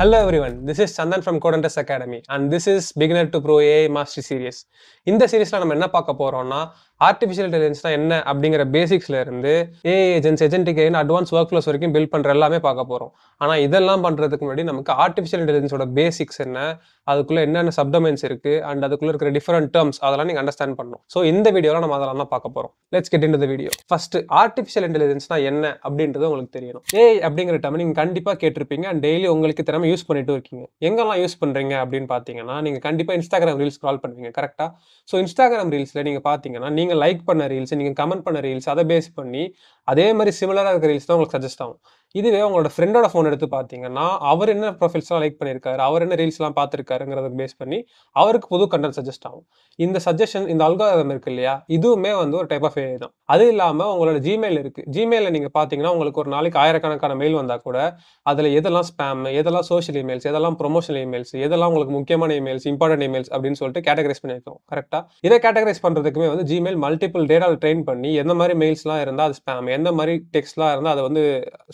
Hello everyone, this is Chandan from Codentest Academy and this is Beginner to Pro AI Mastery Series. இந்த சீரீஸில் நம்ம என்ன பார்க்க போகிறோம்னா ஆர்டிஃபிஷியல் இன்டெலிஜென்ஸ்னா என்ன அப்படிங்கிற பேசிக்ஸ்ல இருந்து ஏ ஏஜென்ஸ் ஏஜென்டிக் ஏன் அட்வான்ஸ் ஒர்க் ஃபுல்ஸ் வரைக்கும் பில்ட் பண்ற எல்லாமே பார்க்க போறோம் ஆனா இதெல்லாம் பண்றதுக்கு முன்னாடி நமக்கு ஆர்டிஃபிஷியல் இன்டெலிஜென்ஸோட பேசிக்ஸ் என்ன அதுக்குள்ள என்னென்ன சப்டமென்ஸ் இருக்கு அண்ட் அதுக்குள்ள இருக்கிற டிஃபரெண்ட் டேர்ம்ஸ் அதெல்லாம் நீங்க அண்டர்ஸ்டாண்ட் பண்ணும் ஸோ இந்த வீடியோவில் நம்ம அதெல்லாம் தான் பார்க்க போறோம் let's get in video first artificial இன்டெலிஜென்ஸ்னா என்ன அப்படின்றது உங்களுக்கு தெரியணும் ஏ அப்படிங்கிற டைம் நீங்க கண்டிப்பா கேட்டிருப்பீங்க அண்ட் டெய்லி உங்களுக்கு திறமை யூஸ் பண்ணிட்டு இருக்கீங்க எங்கெல்லாம் யூஸ் பண்றீங்க அப்படின்னு பாத்தீங்கன்னா நீங்க கண்டிப்பா இன்ஸ்டாகிராம் ரீல்ஸ் கால் பண்ணுவீங்க கரெக்டா ஸோ இன்ஸ்டாகிராம் ரீல்ஸ்ல நீங்க பாத்தீங்கன்னா நீங்கள் நீங்கள் லைக் பண்ண ரீல்ஸ் நீங்கள் கமெண்ட் பண்ண ரீல்ஸ் அதை பேஸ் பண்ணி அதே மாதிரி சிமிலராக இருக்கிற ரீல்ஸ் தான் உங்களுக்கு சஜஸ்ட் ஆகும் இதுவே உங்களோட ஃப்ரெண்டோட ஃபோன் எடுத்து பார்த்தீங்கன்னா அவர் என்ன ப்ரொஃபைல்ஸ்லாம் லைக் பண்ணியிருக்காரு அவர் என்ன ரீல்ஸ்லாம் பார்த்துருக்காருங்கிறத பேஸ் பண்ணி அவருக்கு புது கண்டென்ட் சஜஸ்ட் ஆகும் இந்த சஜஷன் இந்த அல்காரதம் இருக்கு இல்லையா இதுவுமே வந்து ஒரு டைப் ஆஃப் ஏ தான் அது இல்லாமல் உங்களோட ஜிமெயில் இருக்குது ஜிமெயிலில் நீங்கள் பார்த்தீங்கன்னா உங்களுக்கு ஒரு நாளைக்கு ஆயிரக்கணக்கான மெயில் வந்தால் கூட அதில் எதெல்லாம் ஸ்பேம் எதெல்லாம் சோஷியல் இமெயில்ஸ் எதெல்லாம் ப்ரொமோஷனல் இமெயில்ஸ் எதெல்லாம் உங்களுக்கு முக்கியமான இமெயில்ஸ் இம்பார்ட்டன்ட் இமெயில்ஸ் அப்படின்னு சொல்லிட்டு கேட்டகரைஸ் பண்ணியிருக்கோம் கரெக்டாக இதை கேட்டகரைஸ் பண்ணுறதுக்குமே வந்து ஜிமெயில் மல்டிபிள் டேட்டாவில் ட்ரெயின் பண்ணி எந்த மாதிரி மெயில்ஸ்லாம் இருந்தால் அது ஸ்பேம் எந்த மாதிரி டெக்ஸ்ட்லாம் இருந்தால் அதை வந்து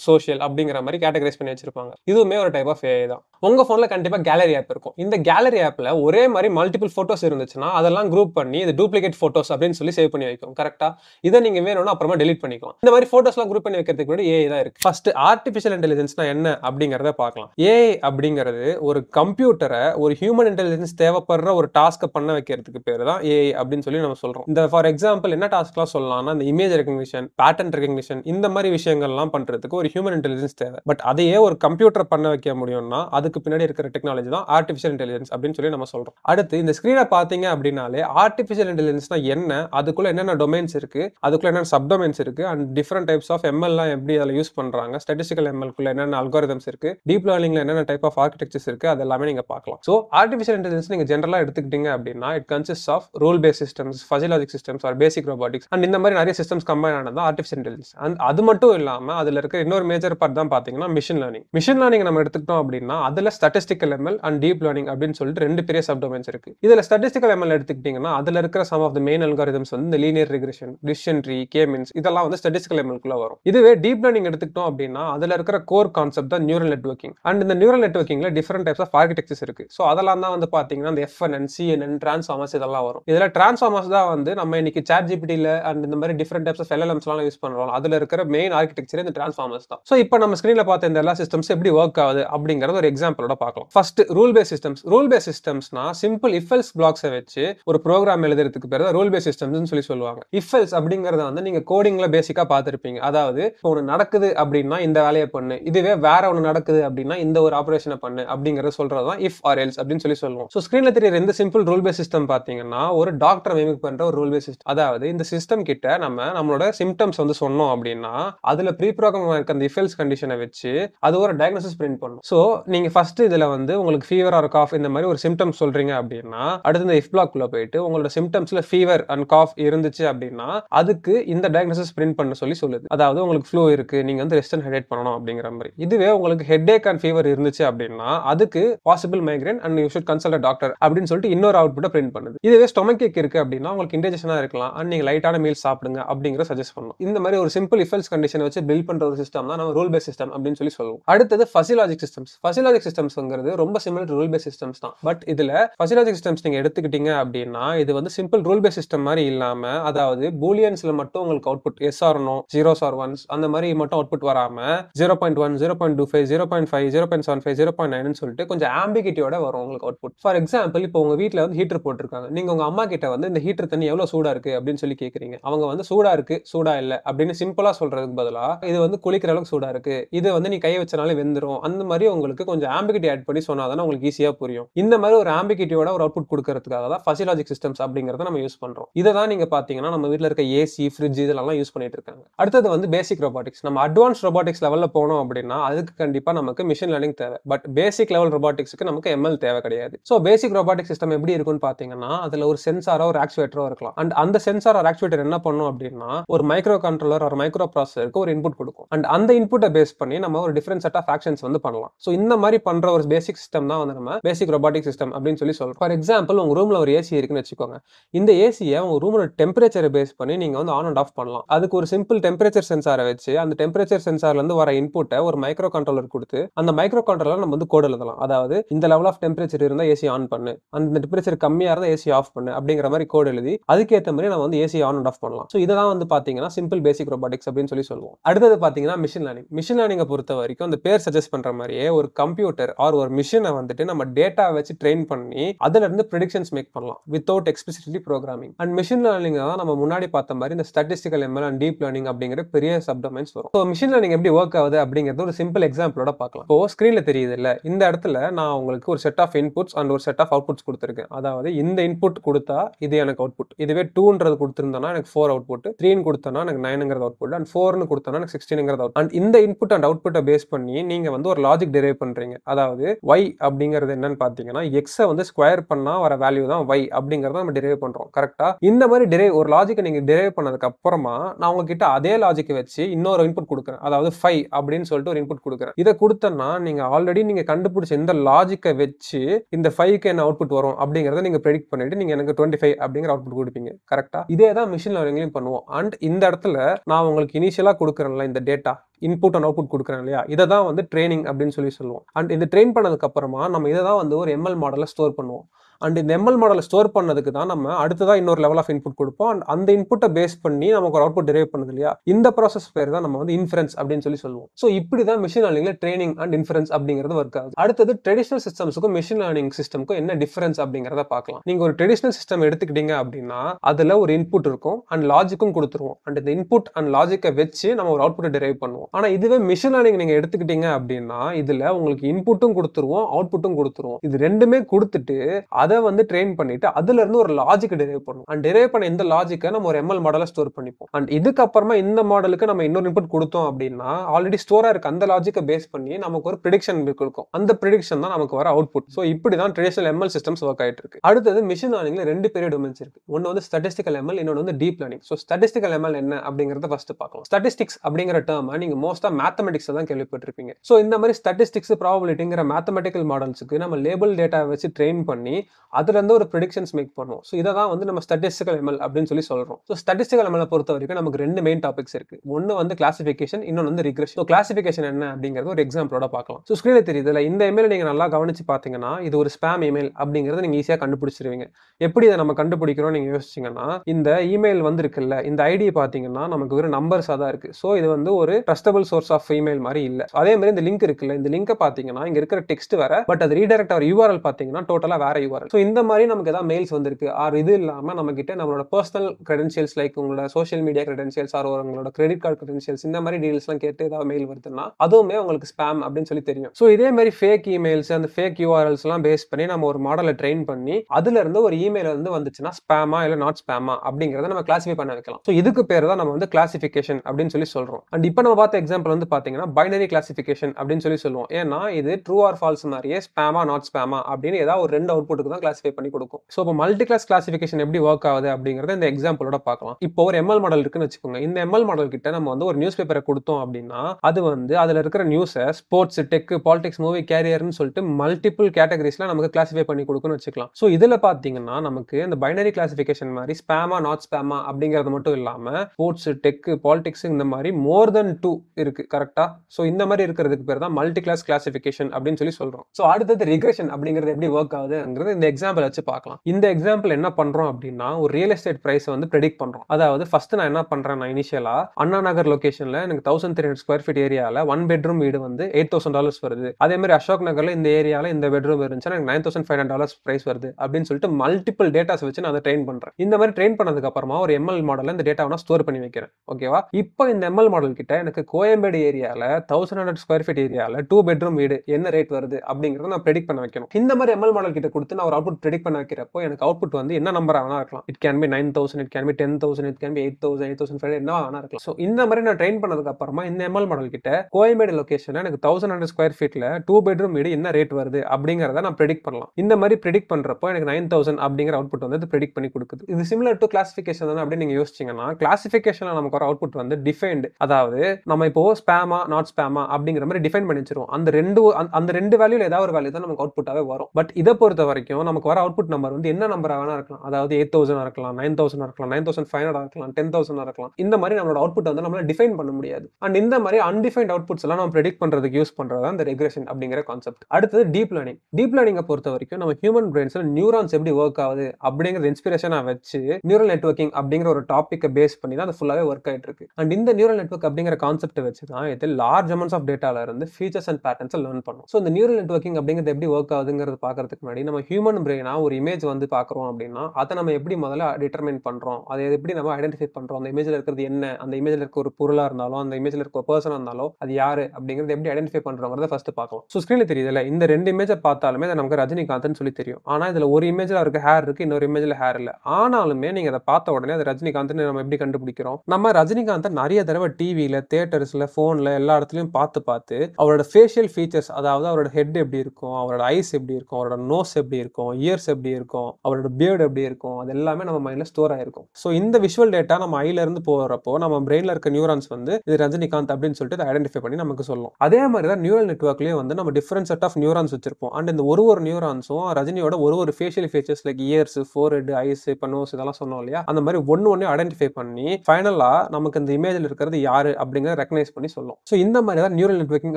சோஷியல் சோஷியல் அப்படிங்கிற மாதிரி கேட்டகரைஸ் பண்ணி வச்சிருப்பாங்க இதுவுமே ஒரு டைப் ஆஃப் ஏஐ தான் உங்க போன்ல கண்டிப்பா கேலரி ஆப் இருக்கும் இந்த கேலரி ஆப்ல ஒரே மாதிரி மல்டிபிள் போட்டோஸ் இருந்துச்சுன்னா அதெல்லாம் குரூப் பண்ணி இது டூப்ளிகேட் போட்டோஸ் அப்படின்னு சொல்லி சேவ் பண்ணி வைக்கும் கரெக்டா இதை நீங்க வேணும்னா அப்புறமா டெலிட் பண்ணிக்கலாம் இந்த மாதிரி போட்டோஸ்லாம் குரூப் பண்ணி வைக்கிறதுக்கு கூட ஏஐ தான் இருக்கு ஃபர்ஸ்ட் ஆர்டிபிஷியல் இன்டெலிஜென்ஸ்னா என்ன அப்படிங்கறத பார்க்கலாம் ஏஐ அப்படிங்கிறது ஒரு கம்ப்யூட்டரை ஒரு ஹியூமன் இன்டெலிஜென்ஸ் தேவைப்படுற ஒரு டாஸ்க் பண்ண வைக்கிறதுக்கு பேர் தான் ஏஐ அப்படின்னு சொல்லி நம்ம சொல்றோம் இந்த ஃபார் எக்ஸாம்பிள் என்ன டாஸ்க்லாம் சொல்லலாம்னா இந்த இமேஜ் ரெகக்னிஷன் பேட்டர்ன் ரெகக்னிஷன் இந்த மாதிரி விஷயங்கள்லாம் பண்றதுக்கு ஒரு ஹியூமன் இன்டெலிஜென்ஸ் தேவை பட் அதையே ஒரு கம்ப்யூட்டர் பண்ண வைக்க முடியும்னா அதுக்கு பின்னாடி இருக்கிற டெக்னாலஜி தான் ஆர்டிஃபிஷியல் இன்டெலிஜென்ஸ் அப்படின்னு சொல்லி நம்ம சொல்றோம் அடுத்து இந்த ஸ்கிரீனை பார்த்தீங்க அப்படின்னாலே ஆர்டிஃபிஷியல் இன்டெலிஜென்ஸ்னா என்ன அதுக்குள்ள என்னென்ன டொமைன்ஸ் இருக்கு அதுக்குள்ள என்னென்ன டொமைன்ஸ் இருக்கு அண்ட் டிஃப்ரெண்ட் டைப்ஸ் ஆஃப் எம்எல்லாம் எப்படி அதில் யூஸ் பண்ணுறாங்க ஸ்டாட்டிஸ்டிக்கல் குள்ள என்னென்ன அல்காரிதம்ஸ் இருக்கு டீப் லேர்னிங்ல என்னென்ன டைப் ஆஃப் ஆர்கிடெக்சர்ஸ் இருக்கு அது எல்லாமே நீங்க பார்க்கலாம் ஸோ ஆர்டிஃபிஷியல் இன்டெலிஜென்ஸ் நீங்க ஜென்ரலா எடுத்துக்கிட்டீங்க அப்படின்னா it consist of rule base systems fuzzy logic systems or basic robotics and இந்த மாதிரி நிறைய சிஸ்டம்ஸ் கம்பைன் ஆனது ஆர்டிஃபிஷியல் இன்டெலிஜென்ஸ் அண்ட் அது மட்டும் இல்லாமல் அதில் இருக்கிற இன்னொரு மேஜர் மேஜர் பார்ட் தான் பார்த்தீங்கன்னா மிஷின் லேர்னிங் மிஷின் லேர்னிங் நம்ம எடுத்துக்கிட்டோம் அப்படின்னா அதில் statistical ML and deep learning அப்படின்னு சொல்லிட்டு ரெண்டு பெரிய சப்டொமைன்ஸ் இருக்கு இதில் ஸ்டாட்டிஸ்டிக்கல் எம்எல் எடுத்துக்கிட்டீங்கன்னா அதில் இருக்கிற some of the main algorithms வந்து இந்த linear regression decision tree K means இதெல்லாம் வந்து ஸ்டாட்டிஸ்டிக்கல் குள்ள வரும் இதுவே டீப் லேர்னிங் எடுத்துக்கிட்டோம் அப்படின்னா அதில் இருக்கிற கோர் கான்செப்ட் தான் நியூரல் நெட்ஒர்க்கிங் அண்ட் இந்த நியூரல் நெட்ஒர்க்கிங்ல டிஃப்ரெண்ட் டைப்ஸ் ஆஃப் ஆர்கிடெக்சர்ஸ் இருக்கு ஸோ அதெல்லாம் தான் வந்து பார்த்தீங்கன்னா அந்த எஃப்என்என் சிஎன்என் டிரான்ஸ்ஃபார்மர்ஸ் இதெல்லாம் வரும் இதில் டிரான்ஸ்ஃபார்மர்ஸ் தான் வந்து நம்ம இன்னைக்கு சாட் ஜிபிடியில் அண்ட் இந்த மாதிரி டிஃப்ரெண்ட் டைப்ஸ் ஆஃப் எல்எல்எம்ஸ்லாம் யூஸ் பண்ணுறோம் அதில் இருக்கிற மெயின் ஆர்கிடெக்சர் இந்த டிரான்ஸ்ஃபார்மர்ஸ் தான் ஸோ இப்போ நம்ம ஸ்க்ரீனில் பார்த்த இந்த எல்லா சிஸ்டம்ஸ் எப்படி ஒர்க் ஆகுது அப்படிங்கிறத ஒரு எக்ஸாம்பிளோட பார்க்கலாம் first rule base systems rule base சிஸ்டம்ஸ்னா சிம்பிள் இஃபெல்ஸ் பிளாக்ஸை வச்சு ஒரு ப்ரோக்ராம் எழுதுறதுக்கு பேர் ரூல் பேஸ் சிஸ்டம்ஸ்னு சொல்லி சொல்லுவாங்க இஃபெல்ஸ் அப்படிங்கிறத வந்து நீங்கள் கோடிங்கில் பேசிக்காக பார்த்துருப்பீங்க அதாவது இப்போ ஒன்று நடக்குது அப்படின்னா இந்த வேலையை பண்ணு இதுவே வேற ஒன்று நடக்குது அப்படின்னா இந்த ஒரு ஆப்ரேஷனை பண்ணு அப்படிங்கிறத சொல்றது தான் இஃப் ஆர் எல்ஸ் அப்படின்னு சொல்லி சொல்லுவோம் ஸோ ஸ்க்ரீனில் தெரியற எந்த சிம்பிள் ரூல் பேஸ் சிஸ்டம் பார்த்தீங்கன்னா ஒரு டாக்டர் மிமிக் பண்ணுற ஒரு ரூல் பேஸ் சிஸ்டம் அதாவது இந்த சிஸ்டம் கிட்ட நம்ம நம்மளோட சிம்டம்ஸ் வந்து சொன்னோம் அப்படின்னா அதில் ப்ரீ ப்ரோக்ராம் இருக்க அந்த இஃபெல் மெடிக்கல்ஸ் கண்டிஷனை வச்சு அது ஒரு டயக்னோசிஸ் பிரிண்ட் பண்ணும் ஸோ நீங்கள் ஃபர்ஸ்ட் இதில் வந்து உங்களுக்கு ஃபீவர் ஆர் காஃப் இந்த மாதிரி ஒரு சிம்டம்ஸ் சொல்கிறீங்க அப்படின்னா அடுத்து இந்த இஃப் பிளாக்குள்ளே போயிட்டு உங்களோட சிம்டம்ஸில் ஃபீவர் அண்ட் காஃப் இருந்துச்சு அப்படின்னா அதுக்கு இந்த டயக்னோசிஸ் பிரிண்ட் பண்ண சொல்லி சொல்லுது அதாவது உங்களுக்கு ஃப்ளூ இருக்குது நீங்கள் வந்து ரெஸ்ட் அண்ட் ஹெட் பண்ணணும் அப்படிங்கிற மாதிரி இதுவே உங்களுக்கு ஹெட் ஏக் அண்ட் ஃபீவர் இருந்துச்சு அப்படின்னா அதுக்கு possible migraine and you should consult doctor அப்படின்னு சொல்லிட்டு இன்னொரு அவுட்புட்டை பிரிண்ட் பண்ணுது இதுவே ஸ்டொமக் இருக்கு இருக்குது அப்படின்னா உங்களுக்கு இன்டெஜஷனாக இருக்கலாம் அண்ட் நீங்கள் லைட்டான மீல் சாப்பிடுங்க அப்படிங்கிற சஜஸ்ட் பண்ணணும் இந்த மாதிரி ஒரு சிம்பிள் இஃபெல்ஸ் கண்டிஷனை வச்சு பில்ட் பண்ணுற ஒரு சிஸ்டம் தான் நம்ம ரூல் பேஸ் சிஸ்டம் அப்படின்னு சொல்லி சொல்லுவோம் அடுத்தது ஃபசிலாஜிக் சிஸ்டம்ஸ் ஃபசிலாஜிக் சிஸ்டம்ஸ்ங்கிறது ரொம்ப சிம்பிள் ரூல் பேஸ் சிஸ்டம்ஸ் தான் பட் இதுல ஃபசிலாஜிக் சிஸ்டம்ஸ் நீங்க எடுத்துக்கிட்டீங்க அப்படின்னா இது வந்து சிம்பிள் ரூல் பேஸ் சிஸ்டம் மாதிரி இல்லாம அதாவது பூலியன்ஸ்ல மட்டும் உங்களுக்கு output yes no zero or ones அந்த மாதிரி மட்டும் அவுட்புட் வராம zero point one zero point two five zero point five zero point seven five zero point nine சொல்லிட்டு கொஞ்சம் ஆம்பிகிட்டியோட வரும் உங்களுக்கு அவுட்புட் ஃபார் எக்ஸாம்பிள் இப்போ உங்க வீட்டில் வந்து ஹீட்டர் போட்டிருக்காங்க நீங்க உங்க அம்மா கிட்ட வந்து இந்த ஹீட்டர் தண்ணி எவ்வளவு சூடா இருக்கு அப்படின்னு சொல்லி கேட்குறீங்க அவங்க வந்து சூடா இருக்கு சூடா இல்லை அப்படின்னு சிம்பிளா சொல்றதுக்கு பதிலாக இது வந்து குளிக்கிற அளவுக்கு சூடா சூடாக இருக்கு இது வந்து நீ கை வச்சனாலே வெந்துடும் அந்த மாதிரி உங்களுக்கு கொஞ்சம் ஆம்பிகிட்டி ஆட் பண்ணி சொன்னாதான் உங்களுக்கு ஈஸியாக புரியும் இந்த மாதிரி ஒரு ஆம்பிகிட்டியோட ஒரு அவுட்புட் கொடுக்கறதுக்காக தான் ஃபசிலாஜிக் சிஸ்டம்ஸ் அப்படிங்கிறத நம்ம யூஸ் பண்ணுறோம் இதை தான் நீங்கள் பார்த்தீங்கன்னா நம்ம வீட்டில் இருக்க ஏசி ஃப்ரிட்ஜ் இதெல்லாம் யூஸ் பண்ணிட்டு இருக்காங்க அடுத்தது வந்து பேசிக் ரோபாட்டிக்ஸ் நம்ம அட்வான்ஸ் ரோபாட்டிக்ஸ் லெவலில் போனோம் அப்படின்னா அதுக்கு கண்டிப்பாக நமக்கு மிஷின் லேர்னிங் தேவை பட் பேசிக் லெவல் ரோபாட்டிக்ஸ்க்கு நமக்கு எம்எல் தேவை கிடையாது ஸோ பேசிக் ரோபாட்டிக் சிஸ்டம் எப்படி இருக்கும்னு பார்த்தீங்கன்னா அதில் ஒரு சென்சாரோ ஒரு ஆக்சுவேட்டரோ இருக்கலாம் அண்ட் அந்த சென்சார் ஆக்சுவேட்டர் என்ன பண்ணும் அப்படின்னா ஒரு மைக்ரோ கண்ட்ரோலர் ஒரு மைக்ரோ ப்ராசஸருக்கு ஒரு இன்புட் கொடுக்கும் அண்ட் அந்த இன்புட்டை பேஸ் பண்ணி நம்ம ஒரு டிஃபரெண்ட் செட் ஆஃப் ஆக்ஷன்ஸ் வந்து பண்ணலாம் ஸோ இந்த மாதிரி பண்ற ஒரு பேசிக் சிஸ்டம் தான் வந்து நம்ம பேசிக் ரொபாட்டிக் சிஸ்டம் அப்படின்னு சொல்லி சொல்றோம் ஃபார் எக்ஸாம்பிள் உங்க ரூம்ல ஒரு ஏசி இருக்குன்னு வச்சுக்கோங்க இந்த ஏசியை உங்க ரூமோட டெம்பரேச்சரை பேஸ் பண்ணி நீங்க வந்து ஆன் அண்ட் ஆஃப் பண்ணலாம் அதுக்கு ஒரு சிம்பிள் டெம்பரேச்சர் சென்சாரை வச்சு அந்த டெம்பரேச்சர் சென்சார்ல இருந்து வர இன்புட்டை ஒரு மைக்ரோ கண்ட்ரோலர் கொடுத்து அந்த மைக்ரோ கண்ட்ரோலர் நம்ம வந்து கோடு எழுதலாம் அதாவது இந்த லெவல் ஆஃப் டெம்பரேச்சர் இருந்தால் ஏசி ஆன் பண்ணு அந்த டெம்பரேச்சர் கம்மியா இருந்தால் ஏசி ஆஃப் பண்ணு அப்படிங்கிற மாதிரி கோடு எழுதி அதுக்கேற்ற மாதிரி நம்ம வந்து ஏசி ஆன் அண்ட் ஆஃப் பண்ணலாம் ஸோ இதெல்லாம் வந்து பாத்தீங்கன்னா சிம்பிள் பேசிக் ரொபாட்டிக்ஸ் அப்படின்னு சொல்லி சொல்லுவோம் அடுத்தது பாத்தீங்கன்னா மிஷின் லேர்னிங் மிஷின் லேர்னிங்கை பொறுத்த வரைக்கும் அந்த பேர் சஜஸ்ட் பண்ணுற மாதிரியே ஒரு கம்ப்யூட்டர் ஆர் ஒரு மிஷினை வந்துட்டு நம்ம டேட்டா வச்சு ட்ரெயின் பண்ணி அதிலிருந்து ப்ரிடிக்ஷன்ஸ் மேக் பண்ணலாம் without explicitly programming and machine learning தான் நம்ம முன்னாடி பார்த்த மாதிரி இந்த statistical ML and deep learning அப்படிங்கிற பெரிய சப்டமென்ஸ் வரும் ஸோ மிஷின் லேர்னிங் எப்படி ஒர்க் ஆகுது அப்படிங்கிறது ஒரு சிம்பிள் எக்ஸாம்பிளோட பார்க்கலாம் இப்போ ஸ்க்ரீனில் தெரியுது இல்லை இந்த இடத்துல நான் உங்களுக்கு ஒரு செட் ஆஃப் இன்புட்ஸ் அண்ட் ஒரு செட் ஆஃப் அவுட்புட்ஸ் கொடுத்துருக்கேன் அதாவது இந்த இன்புட் கொடுத்தா இது எனக்கு அவுட்புட் இதுவே டூன்றது கொடுத்துருந்தோம்னா எனக்கு ஃபோர் அவுட்புட் த்ரீன்னு கொடுத்தோம்னா எனக்கு நைனுங்கிறது அவுட்புட் அண்ட் ஃபோர்னு கொடுத்தோம்னா எனக்கு சிக்ஸ்டீனுங்கிறது அவுட் அண்ட் இந்த இன்புட் அண்ட் அவுட்புட்டை பேஸ் பண்ணி நீங்கள் வந்து ஒரு லாஜிக் டெரைவ் பண்ணுறீங்க அதாவது ஒய் அப்படிங்கிறது என்னன்னு பார்த்தீங்கன்னா எக்ஸை வந்து ஸ்கொயர் பண்ணால் வர வேல்யூ தான் ஒய் அப்படிங்கிறத நம்ம டெரைவ் பண்ணுறோம் கரெக்டாக இந்த மாதிரி டெரைவ் ஒரு லாஜிக்கை நீங்கள் டெரைவ் பண்ணதுக்கு அப்புறமா நான் உங்ககிட்ட அதே லாஜிக்கை வச்சு இன்னொரு இன்புட் கொடுக்குறேன் அதாவது ஃபைவ் அப்படின்னு சொல்லிட்டு ஒரு இன்புட் கொடுக்குறேன் இதை கொடுத்தேன்னா நீங்கள் ஆல்ரெடி நீங்கள் கண்டுபிடிச்ச இந்த லாஜிக்கை வச்சு இந்த ஃபைவ்க்கு என்ன அவுட்புட் வரும் அப்படிங்கிறத நீங்கள் ப்ரெடிக்ட் பண்ணிட்டு நீங்கள் எனக்கு டுவெண்ட்டி ஃபைவ் அப்படிங்கிற அவுட்புட் கொடுப்பீங்க கரெக்டாக இதே தான் மிஷின் லேர்னிங்லையும் பண்ணுவோம் அண்ட் இந்த இடத்துல நான் உங்களுக்கு இனிஷியலாக கொடுக்குறேன்ல இந்த டேட்டா இன்புட் அண்ட் அவுட்புட் கொடுக்குறேன் இல்லையா இதை தான் வந்து ட்ரைனிங் அப்படின்னு சொல்லி சொல்லுவோம் அண்ட் இந்த ட்ரெயின் பண்ணதுக்கு அப்புறமா நம்ம இதை தான் வந்து ஒரு எம்எல் மாடலில் ஸ்டோர் பண்ணுவோம் அண்ட் இந்த எம்எல் மாடலை ஸ்டோர் பண்ணதுக்கு தான் நம்ம அடுத்ததாக இன்னொரு லெவல் ஆஃப் இன்புட் கொடுப்போம் அண்ட் அந்த இன்புட்டை பேஸ் பண்ணி நமக்கு ஒரு அவுட்புட் டெரைவ் பண்ணுது இல்லையா இந்த ப்ராசஸ் பேர் தான் நம்ம வந்து இன்ஃபரன்ஸ் அப்படின்னு சொல்லி சொல்லுவோம் ஸோ இப்படி தான் மிஷின் லேர்னிங்ல ட்ரைனிங் அண்ட் இன்ஃபரன்ஸ் அப்படிங்கிறது ஒர்க் ஆகுது அடுத்தது ட்ரெடிஷனல் சிஸ்டம்ஸுக்கும் மிஷின் லேர்னிங் சிஸ்டம்க்கும் என்ன டிஃபரன்ஸ் அப்படிங்கிறத பார்க்கலாம் நீங்க ஒரு ட்ரெடிஷனல் சிஸ்டம் எடுத்துக்கிட்டீங்க அப்படின்னா அதுல ஒரு இன்புட் இருக்கும் அண்ட் லாஜிக்கும் கொடுத்துருவோம் அண்ட் இந்த இன்புட் அண்ட் லாஜிக்கை வச்சு நம்ம ஒரு அவுட்புட்டை டெரைவ் பண்ணுவோம் ஆனா இதுவே மிஷின் லேர்னிங் நீங்க எடுத்துக்கிட்டீங்க அப்படின்னா இதுல உங்களுக்கு இன்புட்டும் கொடுத்துருவோம் அவுட்புட்டும் கொடுத்துருவோம் இது ரெண்டுமே கொடுத்துட்டு அதை அதை வந்து ட்ரெயின் பண்ணிட்டு அதுல இருந்து ஒரு லாஜிக் டெரைவ் பண்ணுவோம் அண்ட் டெரைவ் பண்ண இந்த லாஜிக்கை நம்ம ஒரு எம்எல் மாடலை ஸ்டோர் பண்ணிப்போம் அண்ட் இதுக்கப்புறமா இந்த மாடலுக்கு நம்ம இன்னொரு இன்புட் கொடுத்தோம் அப்படின்னா ஆல்ரெடி ஸ்டோரா இருக்க அந்த லாஜிக்கை பேஸ் பண்ணி நமக்கு ஒரு ப்ரிடிக்ஷன் கொடுக்கும் அந்த ப்ரிடிக்ஷன் தான் நமக்கு வர அவுட்புட் ஸோ இப்படி தான் ட்ரெடிஷனல் எம்எல் சிஸ்டம்ஸ் ஒர்க் ஆயிட்டு இருக்கு அடுத்தது மிஷின் லேர்னிங்ல ரெண்டு பெரிய டொமைன்ஸ் இருக்கு ஒன்று வந்து ஸ்டாட்டிஸ்டிக்கல் எம்எல் இன்னொன்று வந்து deep learning so statistical ML என்ன அப்படிங்கறத ஃபர்ஸ்ட் பார்க்கலாம் ஸ்டாட்டிஸ்டிக்ஸ் அப்படிங்கிற டேர்ம் நீங்க மோஸ்டா மேத்தமெட்டிக்ஸ் தான் கேள்விப்பட்டிருப்பீங்க ஸோ இந்த மாதிரி ஸ்டாட்டிஸ்டிக்ஸ் ப்ராபபிலிட்டிங்கிற மேத்தமெட்டிக்கல் மாடல்ஸுக்கு நம்ம லேபிள் டேட்டா வச்சு ட்ரெயின் பண்ணி அதுலேருந்து ஒரு ப்ரெடிக்ஷன்ஸ் மேக் பண்ணுவோம் ஸோ இதை தான் வந்து நம்ம ஸ்டட்டிஸ்டிக்கல் எம்எல் அப்படின்னு சொல்லி சொல்கிறோம் ஸோ ஸ்டட்டிஸ்டிக்கல் எம்எல் பொறுத்த வரைக்கும் நமக்கு ரெண்டு மெயின் டாபிக்ஸ் இருக்கு ஒன்று வந்து கிளாசிஃபிகேஷன் இன்னொன்று வந்து ரிக்ரெஷன் ஸோ கிளாசிஃபிகேஷன் என்ன அப்படிங்கிறது ஒரு எக்ஸாம்பிளோட பார்க்கலாம் ஸோ ஸ்க்ரீனில் தெரியுதுல இந்த இமெயில் நீங்கள் நல்லா கவனிச்சு பார்த்தீங்கன்னா இது ஒரு ஸ்பேம் இமெயில் அப்படிங்கிறது நீங்கள் ஈஸியாக கண்டுபிடிச்சிருவீங்க எப்படி இதை நம்ம கண்டுபிடிக்கிறோம் நீங்கள் யோசிச்சிங்கன்னா இந்த இமெயில் வந்துருக்குல்ல இந்த ஐடி பார்த்தீங்கன்னா நமக்கு வெறும் நம்பர்ஸாக தான் இருக்கு ஸோ இது வந்து ஒரு ட்ரஸ்டபிள் சோர்ஸ் ஆஃப் இமெயில் மாதிரி இல்லை அதே மாதிரி இந்த லிங்க் இருக்குல்ல இந்த லிங்கை பார்த்தீங்கன்னா இங்கே இருக்கிற டெக்ஸ்ட் வேற பட் அது ரீடைரக்ட் அவர் யூஆர்எல் பார்த்தீங்கன்னா டோட்டலாக வேற யூஆர் பண்ணுறாரு ஸோ இந்த மாதிரி நமக்கு ஏதாவது மெயில்ஸ் வந்திருக்கு ஆர் இது இல்லாமல் கிட்ட நம்மளோட பர்சனல் கிரெடென்ஷியல்ஸ் லைக் உங்களோட சோஷியல் மீடியா கிரெடென்ஷியல்ஸ் ஆர் உங்களோட கிரெடிட் கார்டு கிரெடென்ஷியல்ஸ் இந்த மாதிரி டீடெயில்ஸ்லாம் கேட்டு ஏதாவது மெயில் வருதுன்னா அதுவுமே உங்களுக்கு ஸ்பேம் அப்படின்னு சொல்லி தெரியும் ஸோ இதே மாதிரி ஃபேக் இமெயில்ஸ் அந்த ஃபேக் யூஆர்எல்ஸ்லாம் பேஸ் பண்ணி நம்ம ஒரு மாடலை ட்ரெயின் பண்ணி அதுலேருந்து ஒரு இமெயில் வந்து வந்துச்சுன்னா ஸ்பேமா இல்லை நாட் ஸ்பேமா அப்படிங்கிறத நம்ம கிளாஸிஃபை பண்ண வைக்கலாம் ஸோ இதுக்கு பேர் தான் நம்ம வந்து கிளாசிஃபிகேஷன் அப்படின்னு சொல்லி சொல்கிறோம் அண்ட் இப்போ நம்ம பார்த்த எக்ஸாம்பிள் வந்து பார்த்தீங்கன்னா பைனரி கிளாசிஃபிகேஷன் அப்படின்னு சொல்லி சொல்லுவோம் ஏன்னா இது ட்ரூ ஆர் ஃபால்ஸ் மாதிரியே ஸ்பேமா நாட் ஸ்பேமா அப்படின்னு ஏதாவது ஒரு ரெண்டு அவுட்புட்டுக்கு தான் கிளாஸிஃபை பண்ணி கொடுக்கும் ஸோ இப்போ மல்டி கிளாஸ் கிளாஸிஃபிகேஷன் எப்படி ஒர்க் ஆகுது அப்படிங்கிறத இந்த எக்ஸாம்பிளோட பார்க்கலாம் இப்போ ஒரு எம்எல் மாடல் இருக்குன்னு வச்சுக்கோங்க இந்த எம்எல் மாடல் கிட்ட நம்ம வந்து ஒரு நியூஸ் பேப்பரை கொடுத்தோம் அப்படின்னா அது வந்து அதில் இருக்கிற நியூஸை ஸ்போர்ட்ஸ் டெக் பாலிடிக்ஸ் மூவி கேரியர்னு சொல்லிட்டு மல்டிபிள் கேட்டகரிஸ்ல நமக்கு கிளாஸிஃபை பண்ணி கொடுக்குன்னு வச்சுக்கலாம் ஸோ இதில் பார்த்தீங்கன்னா நமக்கு இந்த பைனரி கிளாஸிஃபிகேஷன் மாதிரி ஸ்பேமா நாட் ஸ்பேமா அப்படிங்கிறது மட்டும் இல்லாமல் ஸ்போர்ட்ஸ் டெக் பாலிடிக்ஸ் இந்த மாதிரி மோர் தென் டூ இருக்கு கரெக்டா ஸோ இந்த மாதிரி இருக்கிறதுக்கு பேர் தான் மல்டி கிளாஸ் கிளாஸிஃபிகேஷன் அப்படின்னு சொல்லி சொல்றோம் ஸோ அடுத்தது ரிக்ரெஷன் அப்படிங்கிறது எப்படி ஒர்க் ஆகுதுங்கிறது இந்த இந்த எக்ஸாம்பிள் வச்சு பார்க்கலாம் இந்த எக்ஸாம்பிள் என்ன பண்றோம் அப்படின்னா ஒரு ரியல் எஸ்டேட் பிரைஸ் வந்து ப்ரெடிக்ட் பண்றோம் அதாவது ஃபர்ஸ்ட் நான் என்ன பண்றேன் நான் இனிஷியலா அண்ணா நகர் லொகேஷன்ல எனக்கு thousand three hundred square feet ஏரியால ஒன் பெட்ரூம் வீடு வந்து எயிட் தௌசண்ட் டாலர்ஸ் வருது அதே மாதிரி அசோக் நகர்ல இந்த ஏரியால இந்த பெட்ரூம் இருந்துச்சுன்னா எனக்கு nine thousand five hundred dollars price வருது அப்படின்னு சொல்லிட்டு மல்டிபிள் டேட்டாஸ் வச்சு நான் அதை ட்ரெயின் பண்றேன் இந்த மாதிரி ட்ரெயின் பண்ணதுக்கு அப்புறமா ஒரு எம்எல் மாடல் இந்த டேட்டாவை ஸ்டோர் பண்ணி வைக்கிறேன் ஓகேவா இப்போ இந்த எம்எல் மாடல் கிட்ட எனக்கு கோயம்பேடு ஏரியால தௌசண்ட் ஹண்ட்ரட் ஸ்கொயர் ஃபீட் ஏரியால டூ பெட்ரூம் வீடு என்ன ரேட் வருது அப்படிங்கறத நான் ப்ரெடிக்ட் பண்ண வைக்கணும் இந்த மாதிரி எம்எல் மாடல் கிட்ட கொடுத்து நான் ஒரு ஒரு அவுட்புட் ப்ரெடிக்ட் பண்ண வைக்கிறப்போ எனக்கு அவுட்புட் வந்து என்ன நம்பர் ஆனால் இருக்கலாம் it can be nine thousand it can be ten thousand it can be eight thousand eight thousand five என்ன ஆனால் இருக்கலாம் ஸோ இந்த மாதிரி நான் ட்ரெயின் பண்ணதுக்கு அப்புறமா இந்த எம்எல் மாடல் கிட்ட கோயம்பேடு லொக்கேஷன் எனக்கு தௌசண்ட் ஹண்ட்ரட் ஸ்கொயர் ஃபீட்ல டூ பெட்ரூம் வீடு என்ன ரேட் வருது அப்படிங்கிறத நான் ப்ரெடிக்ட் பண்ணலாம் இந்த மாதிரி ப்ரெடிக்ட் பண்ணுறப்போ எனக்கு நைன் தௌசண்ட் அப்படிங்கிற அவுட்புட் வந்து ப்ரெடிக்ட் பண்ணி கொடுக்குது இது சிமிலர் டு கிளாசிஃபிகேஷன் தான் அப்படின்னு நீங்கள் யோசிச்சிங்கன்னா கிளாசிஃபிகேஷனில் நமக்கு ஒரு அவுட்புட் வந்து டிஃபைன்டு அதாவது நம்ம இப்போ ஸ்பேமா நாட் ஸ்பேமா அப்படிங்கிற மாதிரி டிஃபைன் பண்ணி வச்சிருவோம் அந்த ரெண்டு அந்த ரெண்டு வேல்யூல ஏதாவது ஒரு வேல்யூ தான் நமக்கு அவுட்புட்டாகவே வரும் பட் இதை பொறுத்த வரைக்கும் நமக்கு வர அவுட்புட் நம்பர் வந்து என்ன நம்பராக வேணா இருக்கலாம் அதாவது எயிட் தௌசண்ட் இருக்கலாம் நைன் தௌசண்ட் இருக்கலாம் நைன் தௌசண்ட் ஃபைவ் ஹண்ட்ரட் இருக்கலாம் டென் தௌசண்ட் இருக்கலாம் இந்த மாதிரி நம்மளோட அவுட்புட் வந்து நம்மளால டிஃபைன் பண்ண முடியாது அண்ட் இந்த மாதிரி அன்டிஃபைன்ட் அவுட்புட்ஸ் எல்லாம் நம்ம ப்ரெடிக்ட் பண்ணுறதுக்கு யூஸ் பண்ணுறது அந்த ரெகுரேஷன் அப்படிங்கிற கான்செப்ட் அடுத்தது டீப் லேர்னிங் டீப் லேர்னிங்கை பொறுத்த வரைக்கும் நம்ம ஹியூமன் பிரெயின்ஸ்ல நியூரான்ஸ் எப்படி ஒர்க் ஆகுது அப்படிங்கிற இன்ஸ்பிரேஷனாக வச்சு நியூரல் நெட்ஒர்க்கிங் அப்படிங்கிற ஒரு டாப்பிக்கை பேஸ் பண்ணி தான் அது ஃபுல்லாகவே ஒர்க் ஆகிட்டு இருக்கு அண்ட் இந்த நியூரல் நெட்ஒர்க் அப்படிங்கிற கான்செப்ட் வச்சு தான் இது லார்ஜ் அமௌண்ட்ஸ் ஆஃப் டேட்டால இருந்து ஃபீச்சர்ஸ் அண்ட் பேட்டர்ன்ஸை லேர்ன் பண்ணும் ஸோ இந்த நியூரல் நெட்ஒர்க்கிங் அப்படிங்கிறது எப்படி ஒர்க் ஆகுதுங்கிறது பார்க்கறதுக்கு முன்னாடி நம்ம ஹியூமன் ஹியூமன் பிரெயினாக ஒரு இமேஜ் வந்து பார்க்குறோம் அப்படின்னா அதை நம்ம எப்படி முதல்ல டிட்டர்மின் பண்ணுறோம் அதை எப்படி நம்ம ஐடென்டிஃபை பண்ணுறோம் அந்த இமேஜில் இருக்கிறது என்ன அந்த இமேஜில் இருக்க ஒரு பொருளாக இருந்தாலும் அந்த இமேஜில் இருக்க ஒரு பர்சனாக இருந்தாலும் அது யார் அப்படிங்கிறது எப்படி ஐடென்டிஃபை பண்ணுறோங்கிறத ஃபஸ்ட் பார்க்கலாம் ஸோ ஸ்க்ரீனில் இல்லை இந்த ரெண்டு இமேஜை பார்த்தாலுமே அது நமக்கு ரஜினிகாந்த்னு சொல்லி தெரியும் ஆனால் இதில் ஒரு இமேஜில் அவருக்கு ஹேர் இருக்குது இன்னொரு இமேஜில் ஹேர் இல்லை ஆனாலுமே நீங்கள் அதை பார்த்த உடனே அது ரஜினிகாந்த்னு நம்ம எப்படி கண்டுபிடிக்கிறோம் நம்ம ரஜினிகாந்தை நிறைய தடவை டிவியில் தேட்டர்ஸில் ஃபோனில் எல்லா இடத்துலையும் பார்த்து பார்த்து அவரோட ஃபேஷியல் ஃபீச்சர்ஸ் அதாவது அவரோட ஹெட் எப்படி இருக்கும் அவரோட ஐஸ் எப்படி இருக்கும் அவரோட நோஸ் எப்படி இருக்கும் இருக்கும் இயர்ஸ் எப்படி இருக்கும் அவரோட பியர்டு எப்படி இருக்கும் அது எல்லாமே நம்ம மைண்டில் ஸ்டோர் ஆயிருக்கும் ஸோ இந்த விஷுவல் டேட்டா நம்ம இருந்து போகிறப்போ நம்ம பிரெயின்ல இருக்க நியூரான்ஸ் வந்து இது ரஜினிகாந்த் அப்படின்னு சொல்லிட்டு ஐடென்டிஃபை பண்ணி நமக்கு சொல்லும் அதே மாதிரி தான் நியூரல் நெட்ஒர்க்லயும் வந்து நம்ம டிஃப்ரெண்ட் செட் ஆஃப் நியூரான்ஸ் வச்சிருப்போம் அண்ட் இந்த ஒரு ஒரு நியூரான்ஸும் ரஜினியோட ஒரு ஒரு facial features like ears forehead eyes இப்போ நோஸ் இதெல்லாம் சொன்னோம் இல்லையா அந்த மாதிரி ஒன்று ஒன்று ஐடென்டிஃபை பண்ணி ஃபைனலாக நமக்கு இந்த இமேஜில் இருக்கிறது யாரு அப்படிங்கிறத ரெக்கனைஸ் பண்ணி சொல்லும் ஸோ இந்த மாதிரி தான் நியூரல் நெட்ஒர்க்கிங்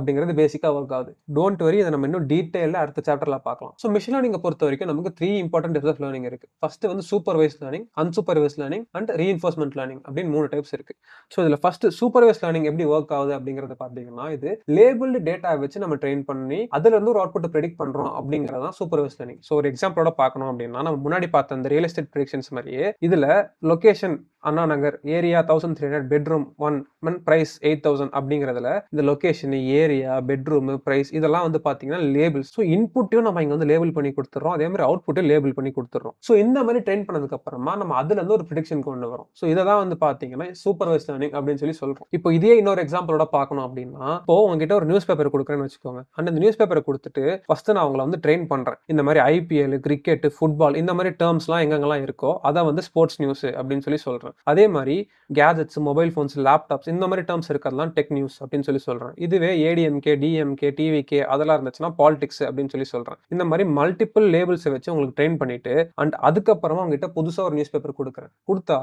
அப்படிங்கிறது பேசிக்காக ஒர்க் ஆகுது டோன்ட் வரி இதை நம்ம இன்னும் டீட்டெயிலில் அடுத்த சாப்டரில் பார்க்கலாம் ஸோ மிஷின் லேர்னிங்கை பொறுத்த பொறுத்த வரைக்கும் நமக்கு three important types of learning இருக்கு ஃபர்ஸ்ட் வந்து supervise learning unsupervise learning and reinforcement learning அப்படின்னு மூணு டைப்ஸ் இருக்கு ஸோ இதில் ஃபர்ஸ்ட் சூப்பர்வைஸ் லேர்னிங் எப்படி ஒர்க் ஆகுது அப்படிங்கறத பார்த்தீங்கன்னா இது லேபிள் டேட்டா வச்சு நம்ம ட்ரெயின் பண்ணி அதுல இருந்து ஒரு அவுட்புட் ப்ரெடிக்ட் பண்றோம் அப்படிங்கிறது சூப்பர்வைஸ் லேர்னிங் ஸோ ஒரு எக்ஸாம்பிளோட பார்க்கணும் அப்படின்னா நம்ம முன்னாடி பார்த்த அந்த ரியல் எஸ்டேட் ப்ரெடிக்ஷன்ஸ் மாதிரியே இதுல location Anna Nagar area thousand three hundred bedroom one மன் ப்ரைஸ் எயிட் தௌசண்ட் அப்படிங்கிறதுல இந்த லொக்கேஷன் ஏரியா பெட்ரூம் ப்ரைஸ் இதெல்லாம் வந்து பார்த்தீங்கன்னா லேபிள்ஸ் ஸோ இன்புட்டையும் நம்ம இங்கே வந்து லேபிள் பண்ணி கொடுத்துறோம் அதே மாதிரி அவுட்புட்டையும் லேபிள் பண்ணி கொடுத்துறோம் ஸோ இந்த மாதிரி ட்ரெயின் பண்ணதுக்கு அப்புறமா நம்ம அதுலேருந்து ஒரு ப்ரிடிக்ஷன் கொண்டு வரும் ஸோ இதை தான் வந்து பார்த்தீங்கன்னா சூப்பர்வைஸ் லேர்னிங் அப்படின்னு சொல்லி சொல்கிறோம் இப்போ இதே இன்னொரு எக்ஸாம்பிளோட பார்க்கணும் அப்படின்னா இப்போ உங்ககிட்ட ஒரு நியூஸ் பேப்பர் கொடுக்குறேன்னு வச்சுக்கோங்க அண்ட் இந்த நியூஸ் பேப்பரை கொடுத்துட்டு ஃபஸ்ட்டு நான் அவங்கள வந்து ட்ரெயின் பண்ணுறேன் இந்த மாதிரி ஐபிஎல் கிரிக்கெட் ஃபுட்பால் இந்த மாதிரி டேர்ம்ஸ்லாம் எங்கெங்கெல்லாம் இருக்கோ அதை வந்து ஸ்போர்ட்ஸ் நியூஸ் அப்படின்னு சொல்லி சொல்கிறேன் சொல்கிறேன் அதே மாதிரி கேஜெட்ஸ் மொபைல் ஃபோன்ஸ் லேப்டாப்ஸ் இந்த மாதிரி டேர்ம்ஸ் இருக்கிறதுலாம் டெக் நியூஸ் அப்படின்னு சொல்லி சொல்கிறேன் இதுவே ஏடிஎம்கே டிஎம்கே டிவிகே அதெல்லாம் இருந்துச்சுன்னா பாலிடிக்ஸ் அப்படின்னு சொல்லி சொல்கிறேன் இந்த மாதிரி மல்டிபிள் லேபிள்ஸை வச்சு உங்களுக்கு ட்ரெயின் பண்ணிட்டு அண்ட் அதுக்கப்புறமா உங்ககிட்ட புதுசாக ஒரு நியூஸ் பேப்பர் கொடுக்குறேன் கொடுத்தா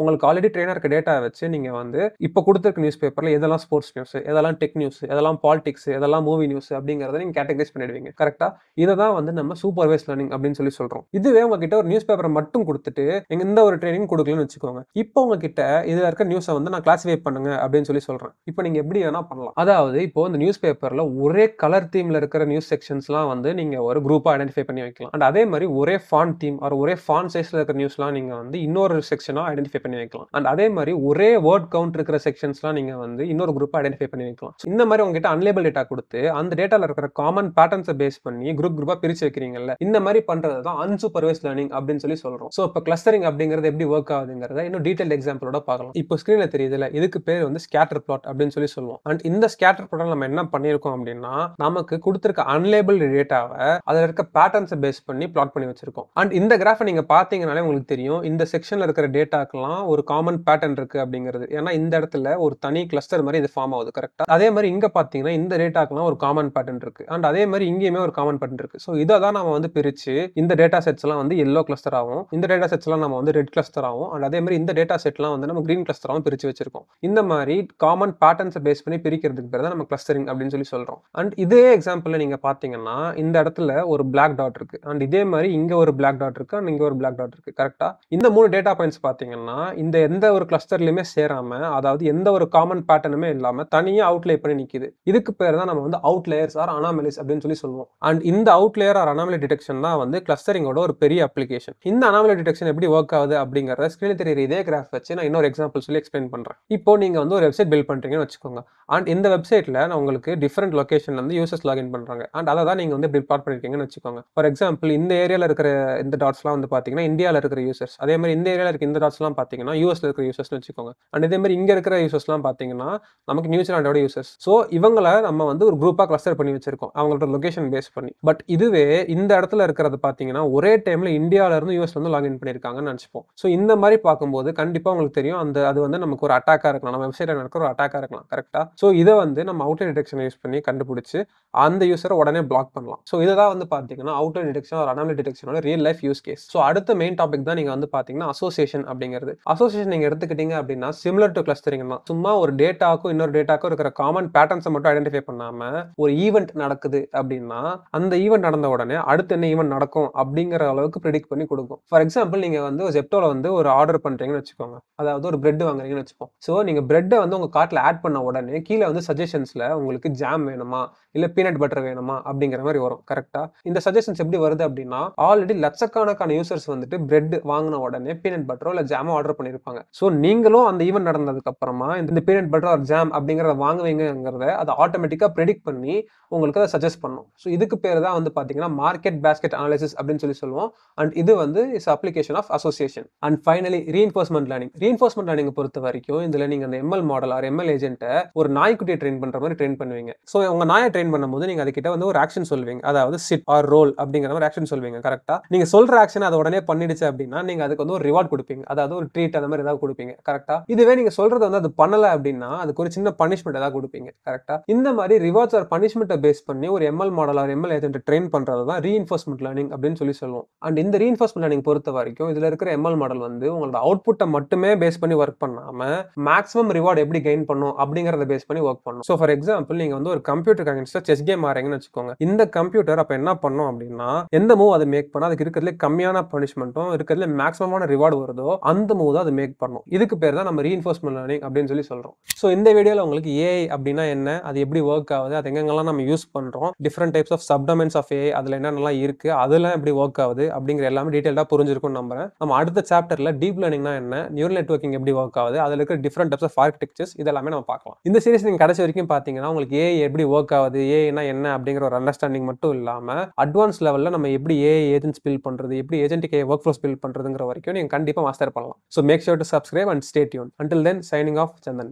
உங்களுக்கு ஆல்ரெடி ட்ரெயினாக இருக்க டேட்டா வச்சு நீங்கள் வந்து இப்போ கொடுத்துருக்க நியூஸ் பேப்பரில் எதெல்லாம் ஸ்போர்ட்ஸ் நியூஸ் எதெல்லாம் டெக் நியூஸ் எதெல்லாம் பாலிடிக்ஸ் எதெல்லாம் மூவி நியூஸ் அப்படிங்கிறத நீங்கள் கேட்டகரைஸ் பண்ணிடுவீங்க கரெக்டாக இதை தான் வந்து நம்ம சூப்பர்வைஸ் லேர்னிங் அப்படின்னு சொல்லி சொல்கிறோம் இதுவே உங்ககிட்ட ஒரு நியூஸ் பேப்பரை மட்டும் கொடுத்துட்டு நீங்கள் இந்த ஒரு ட்ரைனிங் கொடுக்கலன்னு வச்சுக்கோங்க இப்போ உங்ககிட்ட இதில் இருக்க நியூஸை வந்து நான் கிளாஸிஃபை பண்ணுங்க அப்படின்னு சொல்லி சொல்கிறேன் இப்போ நீங்கள் எப்படி வேணால் பண்ணலாம் அதாவது இப்போ இந்த நியூஸ் பேப்பரில் ஒரே கலர் தீமில் இருக்கிற நியூஸ் செக்ஷன்ஸ்லாம் வந்து நீங்கள் ஒரு குரூப்பாக ஐடென்டிஃபை பண்ணி வைக்கலாம் அண்ட் அதே மாதிரி ஒரே ஃபான் தீம் ஒரு ஒரே ஃபான் சைஸில் இருக்கிற நியூஸ்லாம் நீங்கள் வந்து இன்னொரு செக்ஷனாக ஐடென்டிஃபை பண்ணி வைக்கலாம் அண்ட் அதே மாதிரி ஒரே வேர்ட் கவுண்ட் இருக்கிற செக்ஷன்ஸ்லாம் நீங்கள் வந்து இன்னொரு குரூப்பாக ஐடென்டிஃபை பண்ணி வைக்கலாம் இந்த மாதிரி உங்ககிட்ட அன்லேபிள் டேட்டா கொடுத்து அந்த டேட்டாவில் இருக்கிற காமன் பேட்டர்ன்ஸை பேஸ் பண்ணி குரூப் குரூப்பாக பிரித்து வைக்கிறீங்கல்ல இந்த மாதிரி பண்ணுறது தான் அன்சூப்பர்வைஸ் லேர்னிங் அப்படின்னு சொல்லி சொல்கிறோம் ஸோ இப்போ கிளஸ்டரிங் அப்படிங்கிறது எப்படி ஒர்க் ஆகுதுங்கிறத இன்னும் இன்னும் டீடைல் எக்ஸாம்பிளோட பார்க்கலாம் இப்போ ஸ்க்ரீன்ல தெரியுதுல இதுக்கு பேர் வந்து ஸ்கேட்டர் பிளாட் அப்படின்னு சொல்லி சொல்லுவோம் அண்ட் இந்த ஸ்கேட்டர் பிளாட் நம்ம என்ன பண்ணியிருக்கோம் அப்படின்னா நமக்கு கொடுத்துருக்க அன்லேபிள் டேட்டாவை அதில் இருக்க பேட்டர்ன்ஸை பேஸ் பண்ணி பிளாட் பண்ணி வச்சிருக்கோம் அண்ட் இந்த கிராஃபை நீங்க பாத்தீங்கனாலே உங்களுக்கு தெரியும் இந்த செக்ஷன்ல இருக்கிற டேட்டாக்கெல்லாம் ஒரு காமன் பேட்டர்ன் இருக்கு அப்படிங்கிறது ஏன்னா இந்த இடத்துல ஒரு தனி கிளஸ்டர் மாதிரி இது ஃபார்ம் ஆகுது கரெக்டா அதே மாதிரி இங்க பாத்தீங்கன்னா இந்த டேட்டாக்கெல்லாம் ஒரு காமன் பேட்டர்ன் இருக்கு அண்ட் அதே மாதிரி இங்கேயுமே ஒரு காமன் பேட்டர்ன் இருக்கு ஸோ இதை தான் நம்ம வந்து பிரிச்சு இந்த டேட்டா செட்ஸ் எல்லாம் வந்து எல்லோ கிளஸ்டர் ஆகும் இந்த டேட்டா செட்ஸ் எல்லாம் நம்ம வந்து ரெட் கிளஸ்டர் ஆகும் அண்ட் அதே மாதிரி இந்த இந்த டேட்டா செட்லாம் வந்து நம்ம க்ரீன் கிளஸ்டராகவும் பிரித்து வச்சிருக்கோம் இந்த மாதிரி காமன் பேட்டர்ன்ஸை பேஸ் பண்ணி பிரிக்கிறதுக்கு பேர் தான் நம்ம கிளஸ்டரிங் அப்படின்னு சொல்லி சொல்கிறோம் அண்ட் இதே எக்ஸாம்பிளில் நீங்கள் பார்த்தீங்கன்னா இந்த இடத்துல ஒரு பிளாக் டாட் இருக்குது அண்ட் இதே மாதிரி இங்கே ஒரு பிளாக் டாட் இருக்குது அண்ட் இங்கே ஒரு பிளாக் டாட் இருக்குது கரெக்டாக இந்த மூணு டேட்டா பாயிண்ட்ஸ் பார்த்தீங்கன்னா இந்த எந்த ஒரு கிளஸ்டர்லையுமே சேராமல் அதாவது எந்த ஒரு காமன் பேட்டர்னுமே இல்லாமல் தனியாக அவுட்லே பண்ணி நிற்கிது இதுக்கு பேர் தான் நம்ம வந்து அவுட்லேயர்ஸ் ஆர் அனாமலிஸ் அப்படின்னு சொல்லி சொல்லுவோம் அண்ட் இந்த அவுட்லேயர் ஆர் அனாமலி டிடெக்ஷன் தான் வந்து கிளஸ்டரிங்கோட ஒரு பெரிய அப்ளிகேஷன் இந்த அனாமலி டிடெக்ஷன் எப்படி ஒர்க் ஆகுது அப்படிங்கிறத ஸ்கிரீன் தெரியுது இதே கிராஃப் வச்சு நான் இன்னொரு எக்ஸாம்பிள் சொல்லி எக்ஸ்பிளைன் பண்ணுறேன் இப்போ நீங்கள் வந்து ஒரு வெப்சைட் பில்ட் பண்ணுறீங்கன்னு வச்சுக்கோங்க அண்ட் இந்த வெப்சைட்டில் நான் உங்களுக்கு டிஃப்ரெண்ட் லொக்கேஷன்ல வந்து யூசர்ஸ் லாகின் பண்ணுறாங்க அண்ட் அதை தான் நீங்கள் வந்து இப்படி பார்ட் வச்சுக்கோங்க ஃபார் எக்ஸாம்பிள் இந்த ஏரியாவில் இருக்கிற இந்த டாட்ஸ்லாம் வந்து பார்த்தீங்கன்னா இந்தியாவில் இருக்கிற யூசர்ஸ் அதே மாதிரி இந்த ஏரியாவில் இருக்கிற இந்த டாட்ஸ்லாம் பார்த்தீங்கன்னா யூஎஸ்ல இருக்கிற யூசர்ஸ்னு வச்சுக்கோங்க அண்ட் இதே மாதிரி இங்கே இருக்கிற யூசர்ஸ்லாம் பார்த்தீங்கன்னா நமக்கு நியூசிலாண்டோட யூசர்ஸ் ஸோ இவங்களை நம்ம வந்து ஒரு குரூப்பாக கிளஸ்டர் பண்ணி வச்சிருக்கோம் அவங்களோட லொக்கேஷன் பேஸ் பண்ணி பட் இதுவே இந்த இடத்துல இருக்கிறது பார்த்தீங்கன்னா ஒரே டைமில் இந்தியாவிலேருந்து யூஎஸ்லேருந்து லாகின் பண்ணியிருக்காங்கன்னு நினச்சிப்போம் ஸோ இந்த மாதிரி பார்க்கும்போது போது கண்டிப்பாக உங்களுக்கு தெரியும் அந்த அது வந்து நமக்கு ஒரு அட்டாக்கா இருக்கலாம் நம்ம வெப்சைட்டில் நடக்கிற ஒரு அட்டாக்கா இருக்கலாம் கரெக்டாக ஸோ இதை வந்து நம்ம அவுட்டர் டிடெக்ஷன் யூஸ் பண்ணி கண்டுபிடிச்சு அந்த யூஸரை உடனே பிளாக் பண்ணலாம் ஸோ இதான் வந்து பார்த்தீங்கன்னா அவுட்டர் டிடெக்ஷன் ஒரு அனாமலி டிடெக்ஷனோட real life use case so அடுத்த மெயின் டாபிக் தான் நீங்கள் வந்து பார்த்தீங்கன்னா அசோசியேஷன் அப்படிங்கிறது அசோசியேஷன் நீங்கள் எடுத்துக்கிட்டீங்க அப்படின்னா சிமிலர் டு கிளஸ்டரிங் தான் சும்மா ஒரு டேட்டாக்கும் இன்னொரு டேட்டாக்கும் இருக்கிற காமன் பேட்டர்ன்ஸ் மட்டும் ஐடென்டிஃபை பண்ணாமல் ஒரு ஈவெண்ட் நடக்குது அப்படின்னா அந்த ஈவெண்ட் நடந்த உடனே அடுத்து என்ன ஈவெண்ட் நடக்கும் அப்படிங்கிற அளவுக்கு ப்ரிடிக்ட் பண்ணி கொடுக்கும் ஃபார் எக்ஸாம்பிள் நீங்கள் வந்து ஜெப்டோல வந்து ஒரு ஆர்டர் பண்றீங்க வாங்குறீங்கன்னு வச்சுக்கோங்க அதாவது ஒரு பிரெட் வாங்குறீங்கன்னு வச்சுப்போம் ஸோ நீங்கள் பிரெட்டை வந்து உங்கள் கார்ட்டில் ஆட் பண்ண உடனே கீழே வந்து சஜஷன்ஸில் உங்களுக்கு ஜாம் வேணுமா இல்லை பீனட் பட்டர் வேணுமா அப்படிங்கிற மாதிரி வரும் கரெக்டாக இந்த சஜஷன்ஸ் எப்படி வருது அப்படின்னா ஆல்ரெடி லட்சக்கணக்கான யூசர்ஸ் வந்துட்டு பிரெட் வாங்கின உடனே பீனட் பட்டரோ இல்லை ஜாமோ ஆர்டர் பண்ணியிருப்பாங்க ஸோ நீங்களும் அந்த ஈவெண்ட் நடந்ததுக்கு அப்புறமா இந்த பீனட் பட்டர் ஒரு ஜாம் அப்படிங்கிறத வாங்குவீங்கிறத அதை ஆட்டோமேட்டிக்காக ப்ரெடிக்ட் பண்ணி உங்களுக்கு அதை சஜஸ்ட் பண்ணும் ஸோ இதுக்கு பேர் தான் வந்து பார்த்தீங்கன்னா மார்க்கெட் பேஸ்கெட் அனாலிசிஸ் அப்படின்னு சொல்லி சொல்லுவோம் அண்ட் இது வந்து is application of association and finally reinforcement learning reinforcement learning பொறுத்த வரைக்கும் இதில் நீங்கள் அந்த எம்எல் மாடல் ஆர் எம்எல் ஏஜென்ட்டை ஒரு நாய்க்குட்டியை ட்ரெயின் பண்ணுற மாதிரி ட்ரெயின் பண்ணுவீங்க ஸோ உங்கள் நாயை ட்ரெயின் பண்ணும்போது அது கிட்ட வந்து ஒரு ஆக்ஷன் சொல்வீங்க அதாவது சிட் ஆர் ரோல் அப்படிங்கிற மாதிரி ஆக்ஷன் சொல்வீங்க கரெக்டா நீங்க சொல்ற ஆக்ஷன் அதை உடனே பண்ணிடுச்சு அப்படின்னா நீங்க அதுக்கு வந்து ஒரு ரிவார்ட் கொடுப்பீங்க அதாவது ஒரு ட்ரீட் அந்த மாதிரி ஏதாவது கொடுப்பீங்க கரெக்டா இதுவே நீங்க சொல்றது வந்து அது பண்ணல அப்படின்னா அதுக்கு ஒரு சின்ன பனிஷ்மெண்ட் ஏதாவது கொடுப்பீங்க கரெக்டா இந்த மாதிரி ரிவார்ட்ஸ் ஆர் பனிஷ்மெண்ட்டை பேஸ் பண்ணி ஒரு ML model or ML agent train பண்றது தான் ரீஎன்ஃபோர்ஸ்மெண்ட் லேர்னிங் அப்படின்னு சொல்லி சொல்லுவோம் அண்ட் இந்த ரீஎன்ஃபோர்ஸ்மெண்ட் லேர்னிங் பொறுத்த வரைக்கும் இதுல இருக்கிற எம்எல் மாடல் வந்து உங்களோட அவுட்புட்டை மட்டுமே பேஸ் பண்ணி ஒர்க் பண்ணாம மேக்ஸிமம் ரிவார்டு எப்படி கெயின் பண்ணும் அப்படிங்கறத பேஸ் பண்ணி ஒர்க் பண்ணும் ஸோ ஃபார் எக்ஸாம்பிள் நீங்க வந்து ஒரு கம்ப்யூட்டர் கான்டெக்ட்ல செஸ் கேம் ஆறீங்கன்னு வச்சுக்கோங்க இந்த கம்ப்யூட்டர் அப்போ என்ன பண்ணும் அப்படின்னா எந்த மூவ் அது மேக் பண்ணா அதுக்கு இருக்கிறதுல கம்மியான பனிஷ்மெண்ட்டும் இருக்கிறதுல மேக்ஸிமமான ரிவார்டு வருதோ அந்த மூவ் தான் அது மேக் பண்ணும் இதுக்கு பேர் தான் நம்ம ரீஎன்ஃபோர்ஸ்மெண்ட் லேர்னிங் அப்படின்னு சொல்லி சொல்கிறோம் ஸோ இந்த வீடியோவில் உங்களுக்கு ஏஐ அப்படின்னா என்ன அது எப்படி ஒர்க் ஆகுது அது எங்கெங்கெல்லாம் நம்ம யூஸ் பண்ணுறோம் different types of subdomains of AI அதில் என்னென்னலாம் இருக்குது அதெல்லாம் எப்படி ஒர்க் ஆகுது அப்படிங்கிற எல்லாமே டீட்டெயிலாக புரிஞ்சிருக்கும் நம்புறேன் நம்ம அடுத்த சாப்டர்ல டீப் லேர்னிங்னா என்ன நியூரல் நெட்ஒர்க்கிங் எப்படி ஒர்க் ஆகுது அதில் இருக்கிற டிஃப்ரெண்ட் டைப்ஸ் ஆஃப் ஆர்கிடெக்சர்ஸ் இதெல்லாமே நம்ம பார்க்கலாம் இந்த சீரிஸ் நீங்கள் கடைசி வரைக்கும் பார்த்தீங்கன்னா உங்களுக்கு ஏஐ எப்படி ஒர்க் ஆகுது அது ஏஐனா என்ன அப்படிங்கிற ஒரு அண்டர்ஸ்டாண்டிங் மட்டும் இல்லாமல் அட்வான்ஸ் லெவலில் நம்ம எப்படி ஏஐ ஏஜென்ட்ஸ் பில் பண்ணுறது எப்படி ஏஜென்ட் கே ஒர்க் ஃபோர்ஸ் பில் பண்ணுறதுங்கிற வரைக்கும் நீங்கள் கண்டிப்பாக மாஸ்டர் பண்ணலாம் so make sure to subscribe and stay tuned until then signing off Chandan